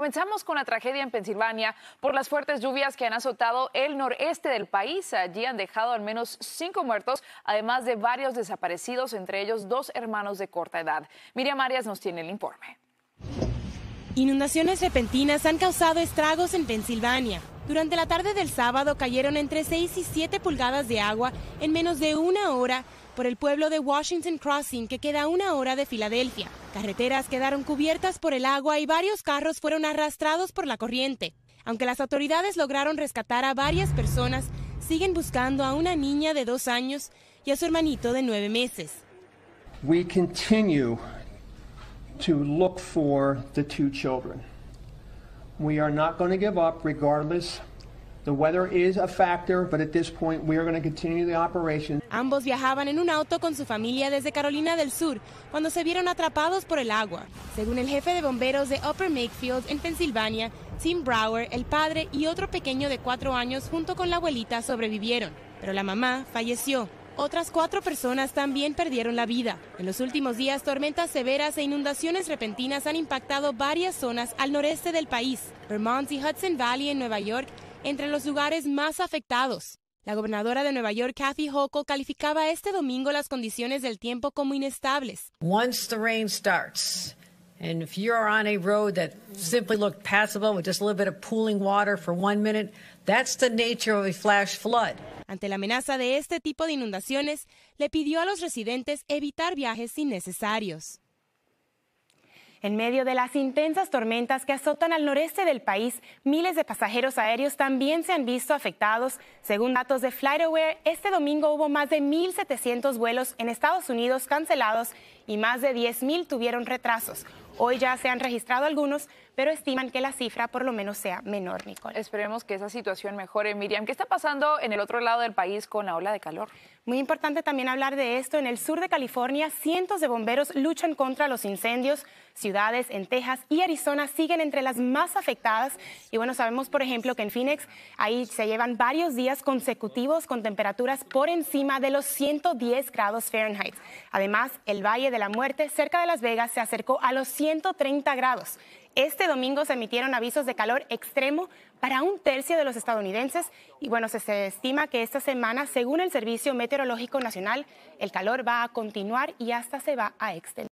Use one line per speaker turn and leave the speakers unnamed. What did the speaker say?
Comenzamos con la tragedia en Pensilvania por las fuertes lluvias que han azotado el noreste del país. Allí han dejado al menos cinco muertos, además de varios desaparecidos, entre ellos dos hermanos de corta edad. Miriam Arias nos tiene el informe. Inundaciones repentinas han causado estragos en Pensilvania. Durante la tarde del sábado cayeron entre 6 y 7 pulgadas de agua en menos de una hora por el pueblo de Washington Crossing, que queda a una hora de Filadelfia. Carreteras quedaron cubiertas por el agua y varios carros fueron arrastrados por la corriente. Aunque las autoridades lograron rescatar a varias personas, siguen buscando a una niña de dos años y a su hermanito de nueve meses.
We continue to look for the two children. We are not going to give up regardless The weather is a factor, but at this point we are going to continue the Ambos
viajaban en un auto con su familia desde Carolina del Sur cuando se vieron atrapados por el agua. Según el jefe de bomberos de Upper Makefield en Pensilvania, Tim Brower, el padre y otro pequeño de cuatro años junto con la abuelita sobrevivieron, pero la mamá falleció. Otras cuatro personas también perdieron la vida. En los últimos días, tormentas severas e inundaciones repentinas han impactado varias zonas al noreste del país. Vermont y Hudson Valley en Nueva York entre los lugares más afectados. La gobernadora de Nueva York, Kathy Hochul, calificaba este domingo las condiciones del tiempo como inestables.
Once the rain starts, and if you're on a road that simply looked passable with just a little bit of pooling water for one minute, that's the nature of a flash flood.
Ante la amenaza de este tipo de inundaciones, le pidió a los residentes evitar viajes innecesarios. En medio de las intensas tormentas que azotan al noreste del país, miles de pasajeros aéreos también se han visto afectados. Según datos de FlightAware, este domingo hubo más de 1.700 vuelos en Estados Unidos cancelados y más de 10.000 tuvieron retrasos. Hoy ya se han registrado algunos, pero estiman que la cifra por lo menos sea menor, Nicole. Esperemos que esa situación mejore. Miriam, ¿qué está pasando en el otro lado del país con la ola de calor? Muy importante también hablar de esto. En el sur de California, cientos de bomberos luchan contra los incendios. Ciudades en Texas y Arizona siguen entre las más afectadas. Y bueno, sabemos, por ejemplo, que en Phoenix ahí se llevan varios días consecutivos con temperaturas por encima de los 110 grados Fahrenheit. Además, el Valle de la Muerte, cerca de Las Vegas, se acercó a los 130 grados. Este domingo se emitieron avisos de calor extremo para un tercio de los estadounidenses y bueno, se, estima que esta semana, según el Servicio Meteorológico Nacional, el calor va a continuar y hasta se va a extender.